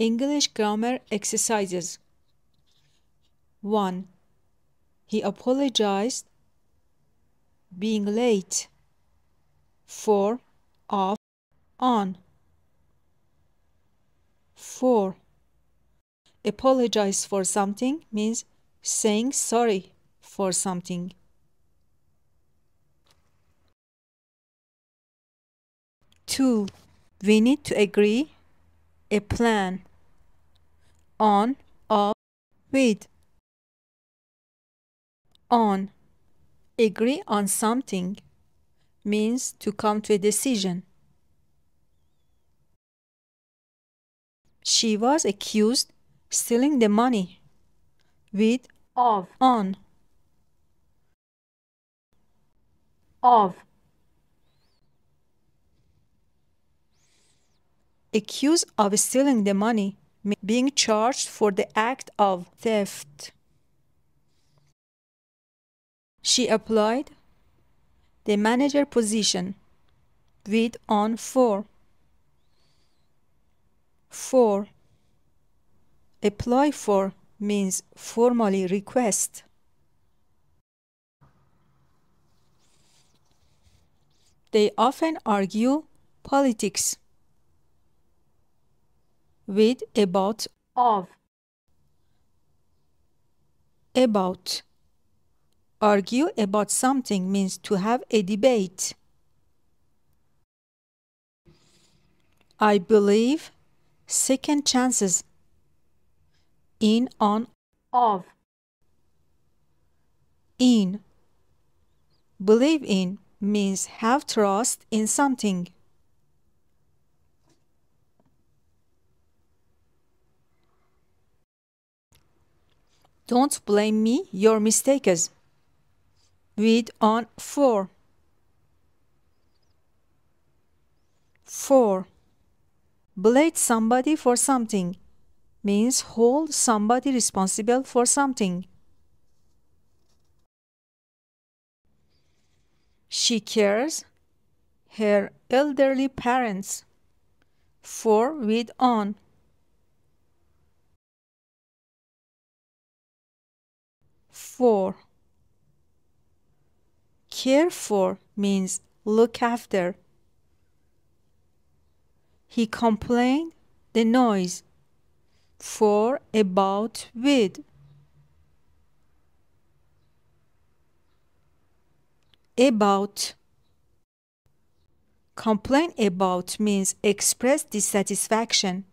English grammar exercises 1. He apologized being late for off on 4. Apologize for something means saying sorry for something. Two, we need to agree a plan on, of, with. On. Agree on something means to come to a decision. She was accused stealing the money with of on of accused of stealing the money being charged for the act of theft. She applied the manager position with on 4. 4. Apply for means formally request. They often argue politics with about of about argue about something means to have a debate I believe second chances in on of in believe in means have trust in something Don't blame me, your mistake is. Read on 4. 4. Blame somebody for something means hold somebody responsible for something. She cares her elderly parents. 4. Read on. for. Care for means look after. He complained the noise for, about, with. About. Complain about means express dissatisfaction.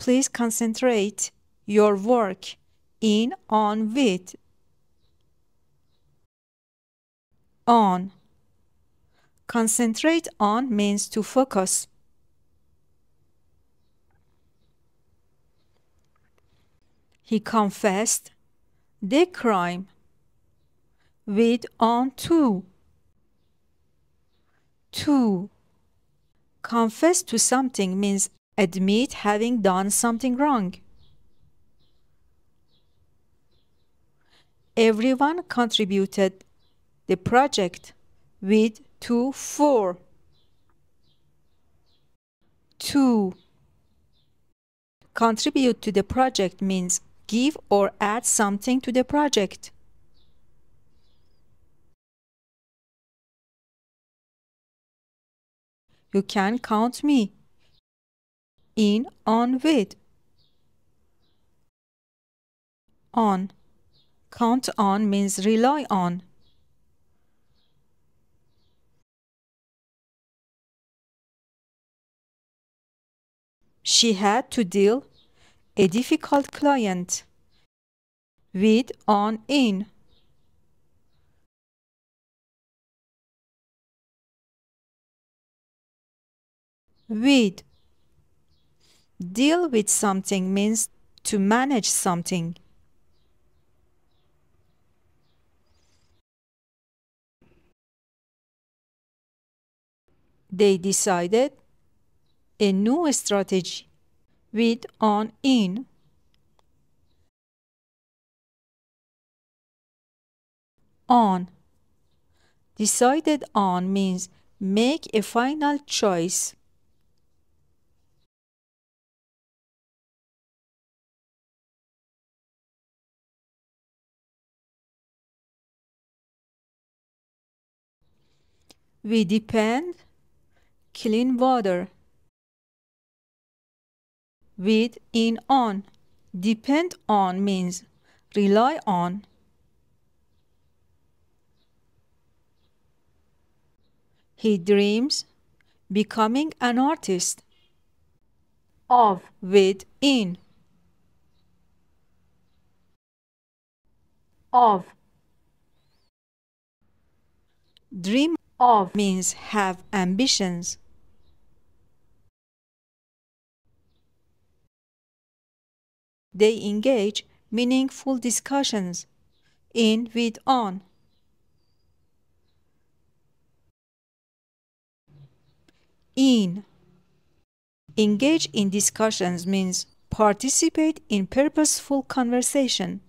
Please concentrate your work in on with on. Concentrate on means to focus. He confessed the crime with on to. To confess to something means admit having done something wrong. Everyone contributed the project with two four. Two. Contribute to the project means give or add something to the project. You can count me in on with on count on means rely on she had to deal a difficult client with on in with Deal with something means to manage something. They decided a new strategy with on in. On. Decided on means make a final choice. We depend clean water with in on depend on means rely on he dreams becoming an artist of with in of dream of means have ambitions. They engage meaningful discussions in with on. In Engage in discussions means participate in purposeful conversation.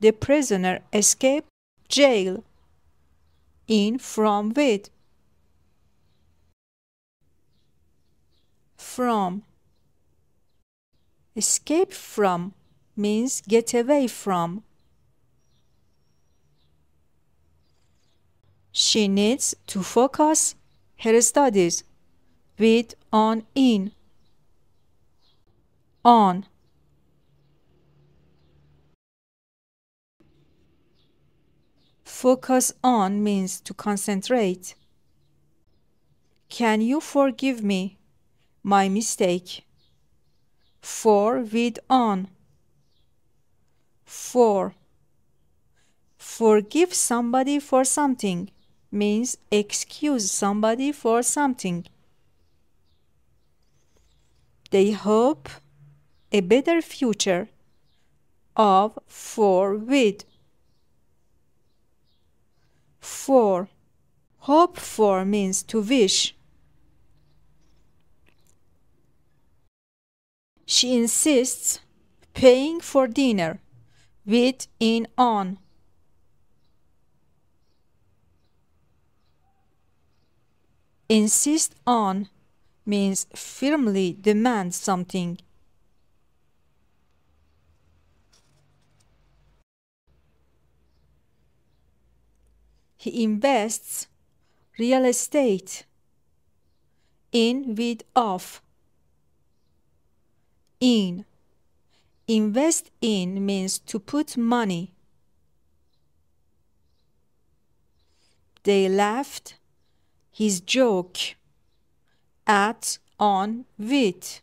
The prisoner escaped jail. In from with. From. Escape from means get away from. She needs to focus her studies with on in. On Focus on means to concentrate. Can you forgive me? My mistake. For with on. For. Forgive somebody for something means excuse somebody for something. They hope a better future of for with for. Hope for means to wish. She insists paying for dinner with in on. Insist on means firmly demand something he invests real estate in with of in invest in means to put money they laughed his joke at on with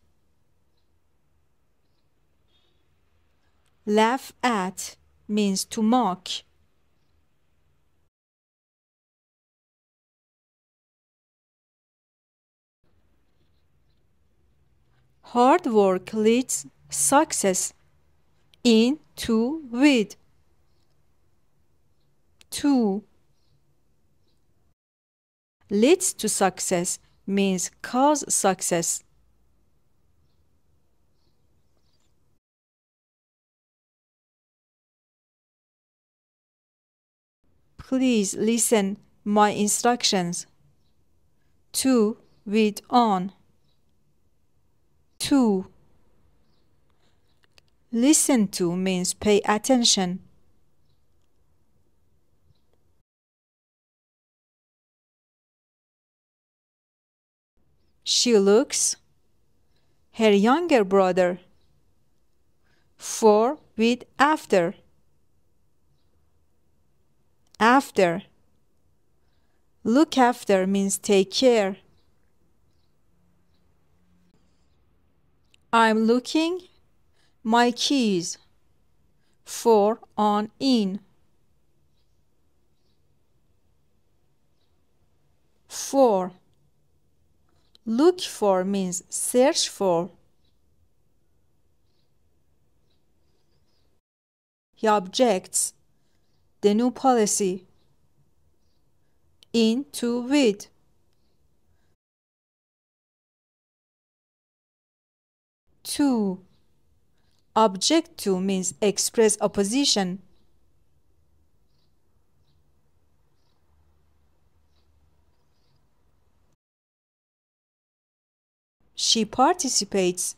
laugh at means to mock Hard work leads success in to with. To leads to success means cause success. Please listen my instructions. To with on to. Listen to means pay attention. She looks her younger brother. For with after. After. Look after means take care. I'm looking my keys for on in. For look for means search for. He objects the new policy into with. to. Object to means express opposition. She participates.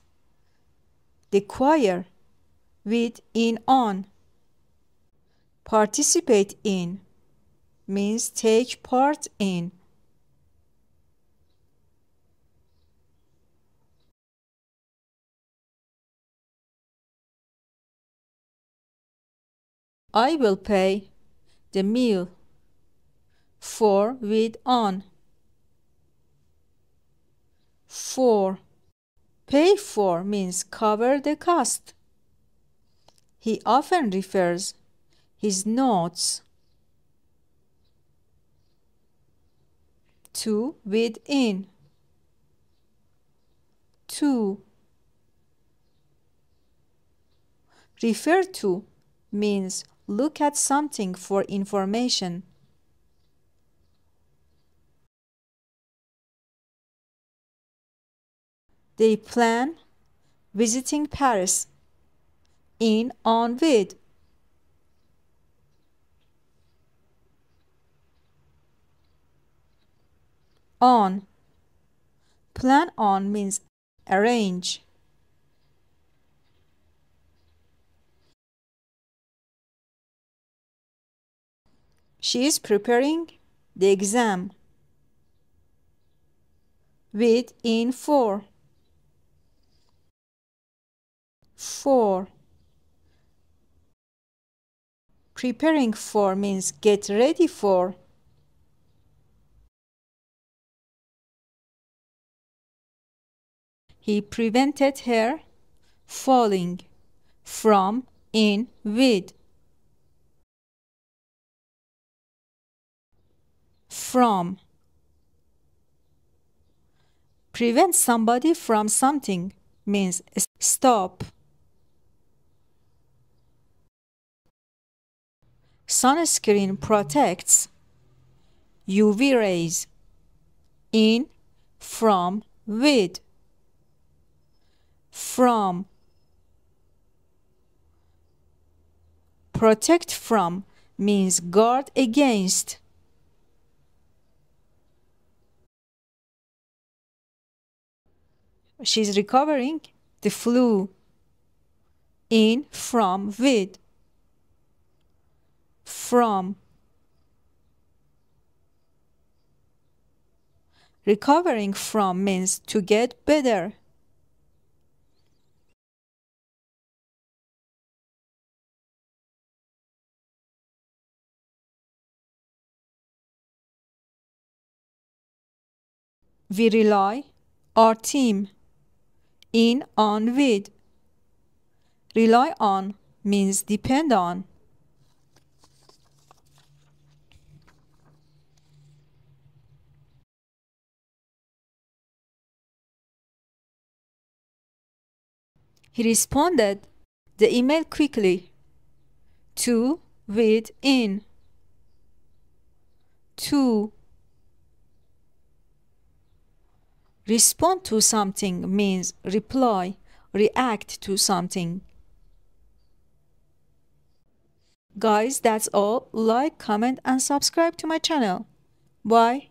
The choir. With in on. Participate in means take part in. I will pay the meal for with on. 4. Pay for means cover the cost. He often refers his notes to within. 2. Refer to means look at something for information. They plan visiting Paris in on with. On. Plan on means arrange. She is preparing the exam with in four. Four. Preparing for means get ready for. He prevented her falling from in with. from prevent somebody from something means stop sunscreen protects UV rays in, from, with, from, protect from means guard against. she's recovering the flu in from with from recovering from means to get better we rely our team in on with. Rely on means depend on. He responded the email quickly. To with in. To Respond to something means reply, react to something. Guys, that's all. Like, comment and subscribe to my channel. Bye.